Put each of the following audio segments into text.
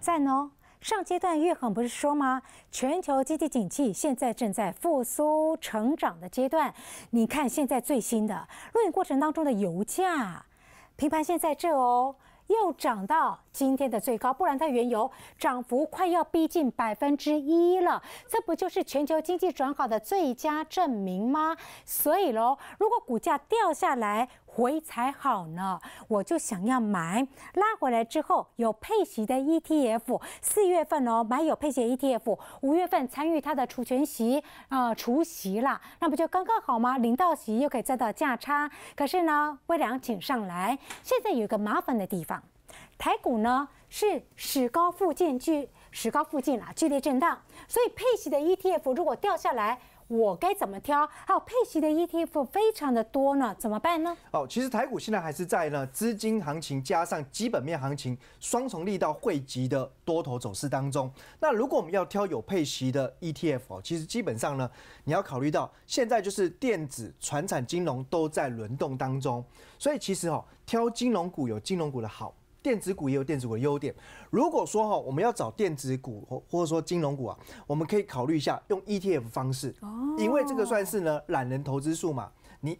赞哦！上阶段岳恒不是说吗？全球经济景气现在正在复苏成长的阶段。你看现在最新的，录影过程当中的油价，平盘线在这哦，又涨到。今天的最高，不然它原油涨幅快要逼近百分之一了。这不就是全球经济转好的最佳证明吗？所以喽，如果股价掉下来回才好呢，我就想要买。拉回来之后有配息的 ETF，四月份哦买有配息 ETF，五月份参与它的除权息啊除息啦，那不就刚刚好吗？领到息又可以赚到价差。可是呢，微凉请上来，现在有一个麻烦的地方。台股呢是史高附近，距史高附近啊剧烈震荡，所以配息的 ETF 如果掉下来，我该怎么挑？还有配息的 ETF 非常的多呢，怎么办呢？哦，其实台股现在还是在呢资金行情加上基本面行情双重力道汇集的多头走势当中。那如果我们要挑有配息的 ETF 哦，其实基本上呢，你要考虑到现在就是电子、船产、金融都在轮动当中，所以其实哦挑金融股有金融股的好。电子股也有电子股的优点。如果说哈，我们要找电子股或或者说金融股啊，我们可以考虑一下用 ETF 方式，因为这个算是呢懒人投资术嘛，你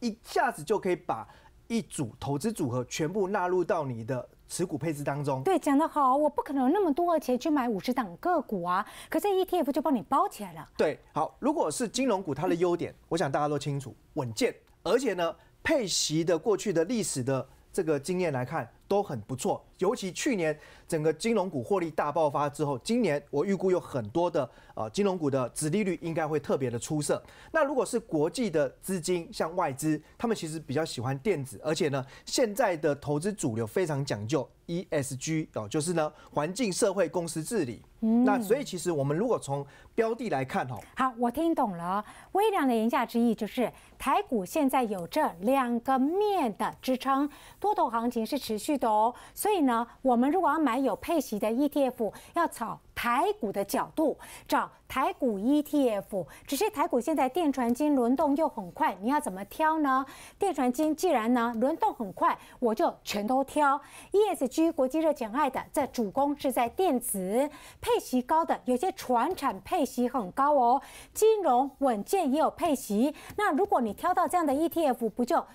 一下子就可以把一组投资组合全部纳入到你的持股配置当中。对，讲得好，我不可能有那么多的钱去买五十档个股啊，可是 ETF 就帮你包起来了。对，好，如果是金融股，它的优点，我想大家都清楚，稳健，而且呢，配息的过去的历史的这个经验来看。都很不错，尤其去年整个金融股获利大爆发之后，今年我预估有很多的呃金融股的子利率应该会特别的出色。那如果是国际的资金，像外资，他们其实比较喜欢电子，而且呢，现在的投资主流非常讲究 E S G 哦，就是呢环境、社会、公司治理。那所以其实我们如果从标的来看，哦，好，我听懂了。微量的言下之意就是台股现在有这两个面的支撑，多头行情是持续。的哦，所以呢，我们如果要买有配息的 ETF，要找台股的角度，找台股 ETF。只是台股现在电传金轮动又很快，你要怎么挑呢？电传金既然呢轮动很快，我就全都挑。ESG 国际热钱爱的，在主攻是在电子，配息高的，有些船产配息很高哦，金融稳健也有配息。那如果你挑到这样的 ETF，不就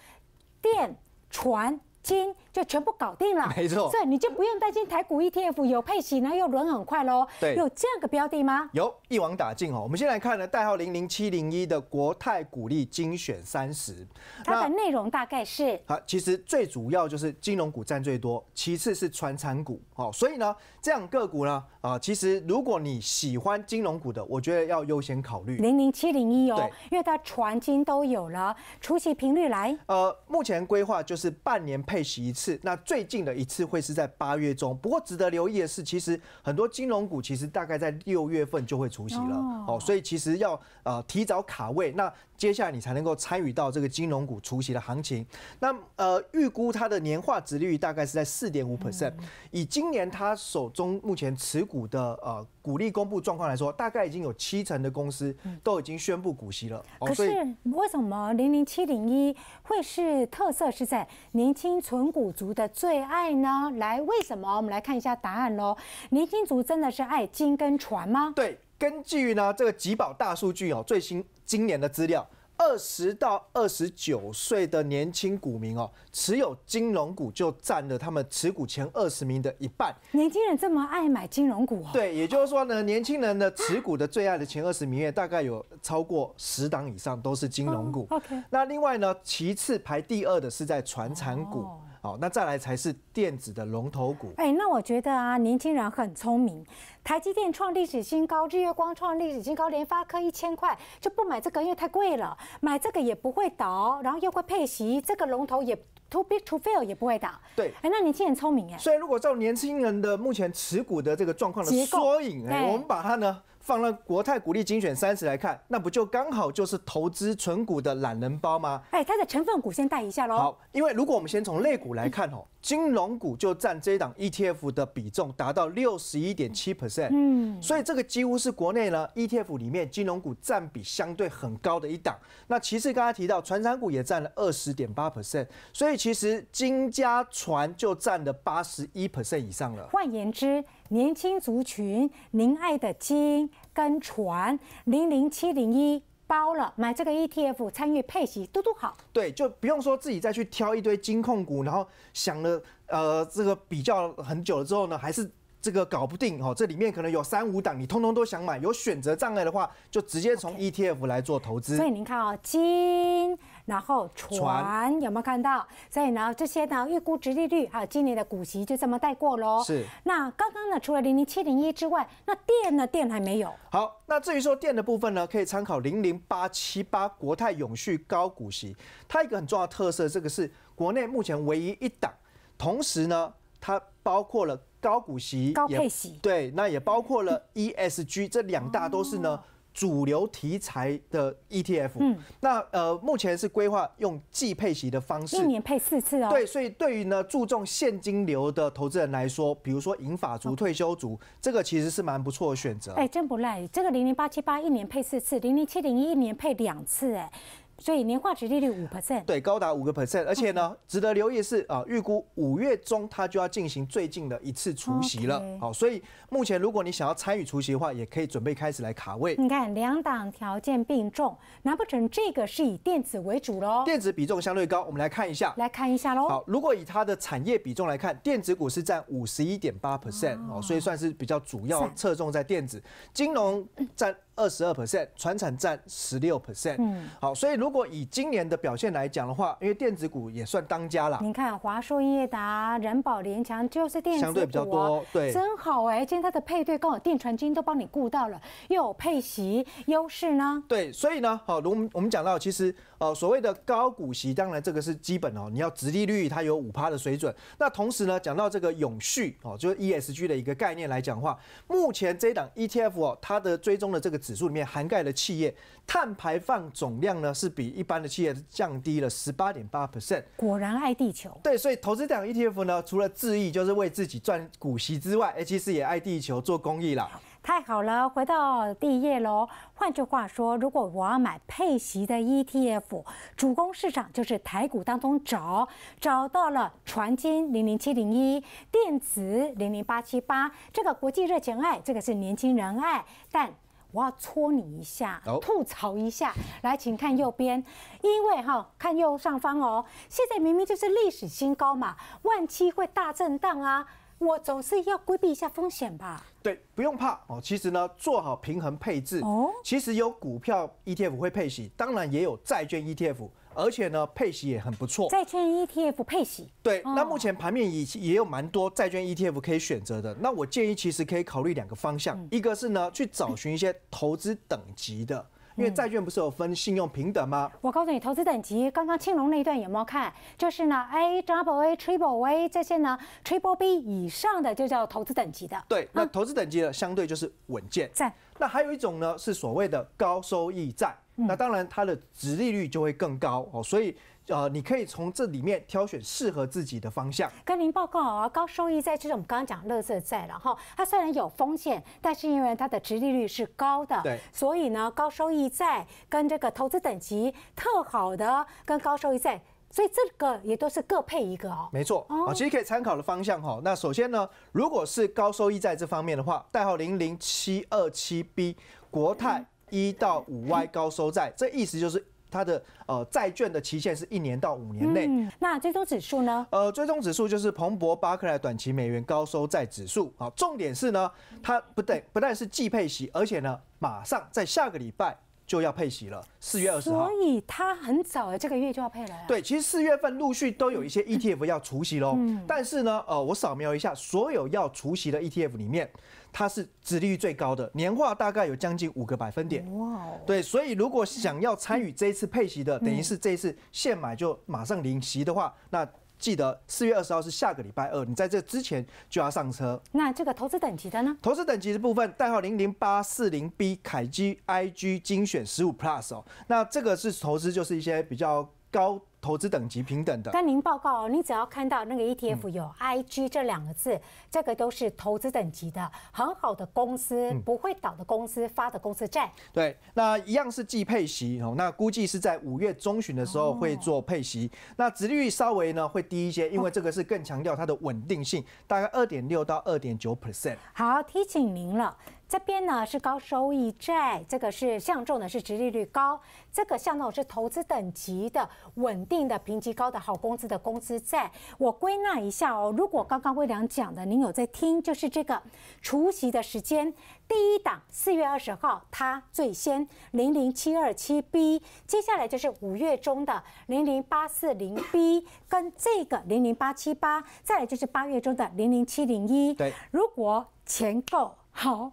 电传？金就全部搞定了，没错，所以你就不用担心台股 ETF 有配息，呢，又轮很快喽。对，有这样个标的吗？有，一网打尽哦。我们先来看呢，代号零零七零一的国泰股利精选三十，它的内容大概是好，其实最主要就是金融股占最多，其次是传产股哦。所以呢，这样个股呢，啊，其实如果你喜欢金融股的，我觉得要优先考虑零零七零一哦，因为它传金都有了，除息频率来，呃，目前规划就是半年配。洗一次，那最近的一次会是在八月中。不过值得留意的是，其实很多金融股其实大概在六月份就会除息了，哦，所以其实要呃提早卡位那。接下来你才能够参与到这个金融股除息的行情。那呃，预估它的年化值率大概是在四点五 percent。以今年他手中目前持股的呃股利公布状况来说，大概已经有七成的公司都已经宣布股息了。可是为什么零零七零一会是特色是在年轻纯股族的最爱呢？来，为什么我们来看一下答案喽？年轻族真的是爱金跟船吗？对。根据呢这个集宝大数据哦，最新今年的资料，二十到二十九岁的年轻股民哦，持有金融股就占了他们持股前二十名的一半。年轻人这么爱买金融股？对，也就是说呢，年轻人的持股的最爱的前二十名，大概有超过十档以上都是金融股。OK，那另外呢，其次排第二的是在传产股。好，那再来才是电子的龙头股。哎，那我觉得啊，年轻人很聪明。台积电创历史新高，日月光创历史新高，联发科一千块就不买这个，因为太贵了。买这个也不会倒，然后又会配息，这个龙头也 too big too fail 也不会倒。对，哎，那年轻人聪明哎。所以如果照年轻人的目前持股的这个状况的缩影，哎，我们把它呢。放了国泰股利精选三十来看，那不就刚好就是投资纯股的懒人包吗？哎，它的成分股先带一下喽。好，因为如果我们先从类股来看哦，金融股就占这档 ETF 的比重达到六十一点七 percent，嗯，所以这个几乎是国内呢 ETF 里面金融股占比相对很高的一档。那其次，刚才提到船商股也占了二十点八 percent，所以其实金加船就占了八十一 percent 以上了。换言之。年轻族群，您爱的金跟船零零七零一包了，买这个 ETF 参与配息，都嘟好。对，就不用说自己再去挑一堆金控股，然后想了呃，这个比较很久了之后呢，还是。这个搞不定哦，这里面可能有三五档，你通通都想买，有选择障碍的话，就直接从 ETF 来做投资。所以您看啊，金，然后船有没有看到？所以呢，这些呢，预估值利率还有今年的股息就这么带过喽。是。那刚刚呢，除了零零七零一之外，那电呢，电还没有。好，那至于说电的部分呢，可以参考零零八七八国泰永续高股息，它一个很重要的特色，这个是国内目前唯一一档，同时呢，它包括了。高股息、高配息，对，那也包括了 E S G 这两大都是呢主流题材的 E T F。嗯，那呃，目前是规划用季配息的方式，一年配四次哦。对，所以对于呢注重现金流的投资人来说，比如说银发族、退休族，这个其实是蛮不错的选择。哎，真不赖，这个零零八七八一年配四次，零零七零一一年配两次，哎。所以年化值利率五 percent，对，高达五个 percent，而且呢，值得留意是啊，预估五月中它就要进行最近的一次除息了，好，所以目前如果你想要参与除息的话，也可以准备开始来卡位。你看两档条件并重，难不成这个是以电子为主喽？电子比重相对高，我们来看一下，来看一下喽。好，如果以它的产业比重来看，电子股是占五十一点八 percent，哦，所以算是比较主要，侧重在电子，金融占。二十二 percent，船产占十六 percent。嗯，好，所以如果以今年的表现来讲的话，因为电子股也算当家了。你看华硕、业达、人保、联强，就是电子股，相对比较多。对，真好哎，今天它的配对刚好电传金都帮你顾到了，又有配息优势呢。对，所以呢，好，我们我们讲到其实呃所谓的高股息，当然这个是基本哦，你要直利率它有五趴的水准。那同时呢，讲到这个永续哦，就是 E S G 的一个概念来讲话，目前这档 E T F 哦，它的追踪的这个。指数里面涵盖的企业碳排放总量呢，是比一般的企业降低了十八点八 percent。果然爱地球。对，所以投资这 ETF 呢，除了自益就是为自己赚股息之外，其实也爱地球做公益啦。太好了，回到第一页喽。换句话说，如果我要买配息的 ETF，主攻市场就是台股当中找，找到了传金零零七零一、电子零零八七八，这个国际热情爱，这个是年轻人爱，但。我要戳你一下，吐槽一下，来，请看右边，因为哈，看右上方哦，现在明明就是历史新高嘛，万期会大震荡啊，我总是要规避一下风险吧？对，不用怕哦，其实呢，做好平衡配置，其实有股票 ETF 会配息，当然也有债券 ETF。而且呢，配息也很不错。债券 ETF 配息。对，那目前盘面也也有蛮多债券 ETF 可以选择的。那我建议其实可以考虑两个方向，一个是呢去找寻一些投资等级的。因为债券不是有分信用平等吗？我告诉你，投资等级，刚刚青龙那一段有没有看？就是呢，A、Double A、Triple A 这些呢，Triple B 以上的就叫投资等级的。对，那投资等级的相对就是稳健。在那还有一种呢，是所谓的高收益债，那当然它的值利率就会更高哦，所以。呃，你可以从这里面挑选适合自己的方向。跟您报告啊，高收益债就是我们刚刚讲乐色债，然哈。它虽然有风险，但是因为它的殖利率是高的，对，所以呢，高收益债跟这个投资等级特好的跟高收益债，所以这个也都是各配一个哦。没错，啊，其实可以参考的方向哈。那首先呢，如果是高收益债这方面的话，代号零零七二七 B 国泰一到五 Y 高收债，这意思就是。它的呃债券的期限是一年到五年内。那追踪指数呢？呃，追踪指数就是彭博巴克莱短期美元高收债指数。好，重点是呢，它不不但是既配息，而且呢，马上在下个礼拜就要配息了，四月二十号。所以它很早，这个月就要配了呀。对，其实四月份陆续都有一些 ETF 要除息喽。但是呢，呃，我扫描一下所有要除息的 ETF 里面。它是殖利率最高的，年化大概有将近五个百分点。哇，对，所以如果想要参与这一次配息的，等于是这一次现买就马上领息的话，那记得四月二十号是下个礼拜二，你在这之前就要上车。那这个投资等级的呢？投资等级的部分，代号零零八四零 B 凯基 IG 精选十五 Plus 哦，那这个是投资就是一些比较高。投资等级平等的。跟您报告你您只要看到那个 ETF 有 IG 这两个字，这个都是投资等级的很好的公司，不会倒的公司发的公司债。对，那一样是季配息哦，那估计是在五月中旬的时候会做配息。那殖利率稍微呢会低一些，因为这个是更强调它的稳定性，大概二点六到二点九 percent。好，提醒您了。这边呢是高收益债，这个是相中的是殖利率高，这个相中是投资等级的稳定的评级高的好工资的工资债。我归纳一下哦，如果刚刚魏良讲的您有在听，就是这个除夕的时间，第一档四月二十号它最先零零七二七 B，接下来就是五月中的零零八四零 B 跟这个零零八七八，再来就是八月中的零零七零一。对，如果钱够好。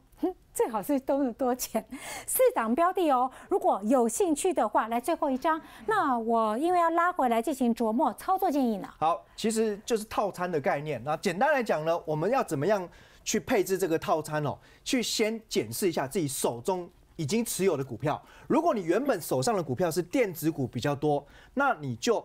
最好是都是多钱，四档标的哦。如果有兴趣的话，来最后一张。那我因为要拉回来进行琢磨，操作建议呢？好，其实就是套餐的概念。那简单来讲呢，我们要怎么样去配置这个套餐哦？去先检视一下自己手中已经持有的股票。如果你原本手上的股票是电子股比较多，那你就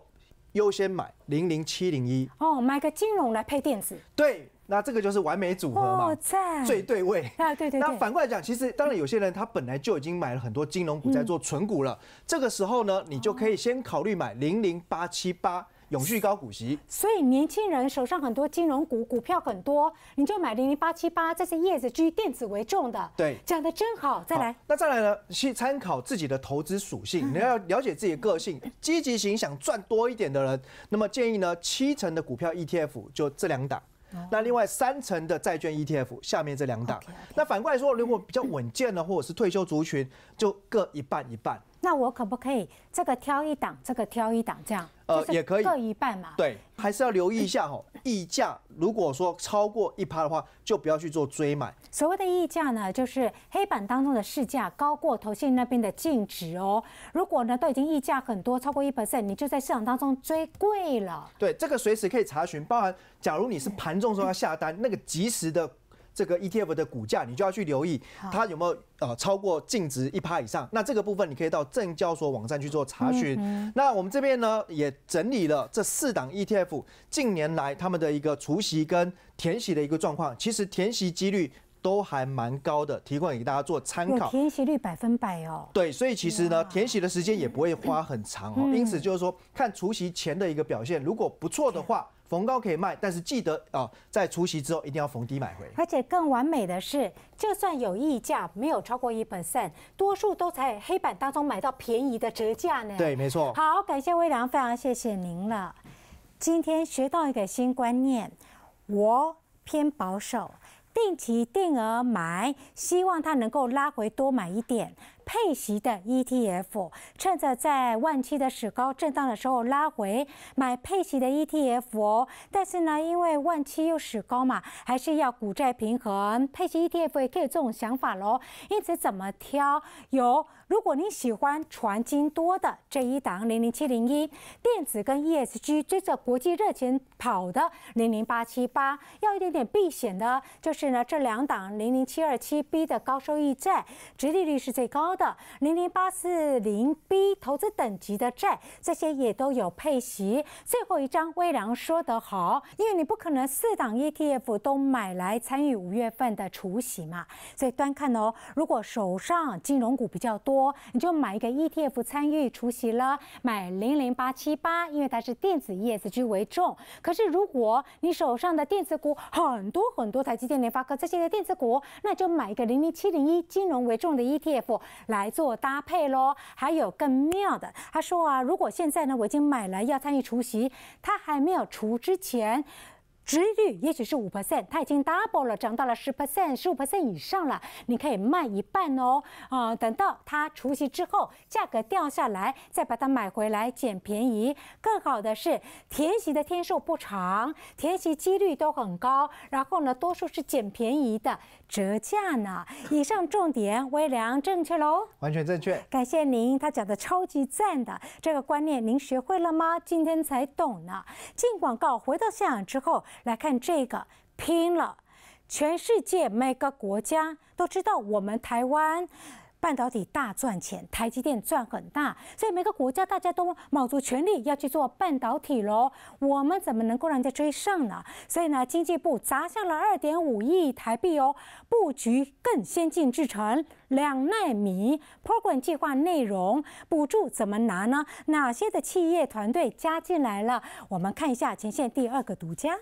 优先买零零七零一。哦，买个金融来配电子。对。那这个就是完美组合嘛，最对位啊！对对。那反过来讲，其实当然有些人他本来就已经买了很多金融股，在做纯股了。这个时候呢，你就可以先考虑买零零八七八永续高股息。所以年轻人手上很多金融股股票很多，你就买零零八七八，这些叶子居电子为重的。对，讲的真好，再来。那再来呢？去参考自己的投资属性，你要了解自己的个性。积极型想赚多一点的人，那么建议呢，七成的股票 ETF 就这两档。那另外三成的债券 ETF，下面这两档，那反过来说，如果比较稳健的，或者是退休族群，就各一半一半。那我可不可以这个挑一档，这个挑一档这样？呃，也可以各一半嘛。对，还是要留意一下哈，溢价如果说超过一趴的话，就不要去做追买。所谓的溢价呢，就是黑板当中的市价高过投信那边的净值哦。如果呢，都已经溢价很多，超过一 percent，你就在市场当中追贵了。对，这个随时可以查询，包含假如你是盘中说要下单，那个即时的。这个 ETF 的股价，你就要去留意它有没有呃超过净值一趴以上。那这个部分你可以到证交所网站去做查询。那我们这边呢也整理了这四档 ETF 近年来他们的一个除息跟填息的一个状况，其实填息几率都还蛮高的，提供给大家做参考。填息率百分百哦。对，所以其实呢填息的时间也不会花很长哦。因此就是说看除息前的一个表现，如果不错的话。逢高可以卖，但是记得啊，在除夕之后一定要逢低买回。而且更完美的是，就算有溢价，没有超过一 percent，多数都在黑板当中买到便宜的折价呢。对，没错。好，感谢微良，非常谢谢您了。今天学到一个新观念，我偏保守，定期定额买，希望它能够拉回，多买一点。配息的 ETF，趁着在万七的史高震荡的时候拉回买配息的 ETF 哦。但是呢，因为万七又史高嘛，还是要股债平衡。配息 ETF 也可以有这种想法喽。因此怎么挑？有，如果你喜欢传金多的这一档零零七零一，电子跟 ESG 追着国际热钱跑的零零八七八，要一点点避险的，就是呢这两档零零七二七 B 的高收益债，直利率是最高。的零零八四零 B 投资等级的债，这些也都有配息。最后一张，微良说得好，因为你不可能四档 ETF 都买来参与五月份的除息嘛。所以端看哦，如果手上金融股比较多，你就买一个 ETF 参与除息了，买零零八七八，因为它是电子、ESG 为重。可是如果你手上的电子股很多很多，台积电、联发科这些的电子股，那就买一个零零七零一金融为重的 ETF。来做搭配喽，还有更妙的。他说啊，如果现在呢，我已经买了要参与除夕，他还没有除之前。收率也许是五 percent，它已经 double 了，涨到了十 percent、十五 percent 以上了。你可以卖一半哦，啊，等到它除息之后，价格掉下来，再把它买回来捡便宜。更好的是，填息的天数不长，填息几率都很高。然后呢，多数是捡便宜的折价呢。以上重点微量正确喽？完全正确。感谢您，他讲的超级赞的这个观念，您学会了吗？今天才懂呢。进广告，回到现场之后。来看这个，拼了！全世界每个国家都知道我们台湾半导体大赚钱，台积电赚很大，所以每个国家大家都卯足全力要去做半导体喽。我们怎么能够让人家追上呢？所以呢，经济部砸下了二点五亿台币哦，布局更先进制程两纳米。Program 计划内容，补助怎么拿呢？哪些的企业团队加进来了？我们看一下前线第二个独家。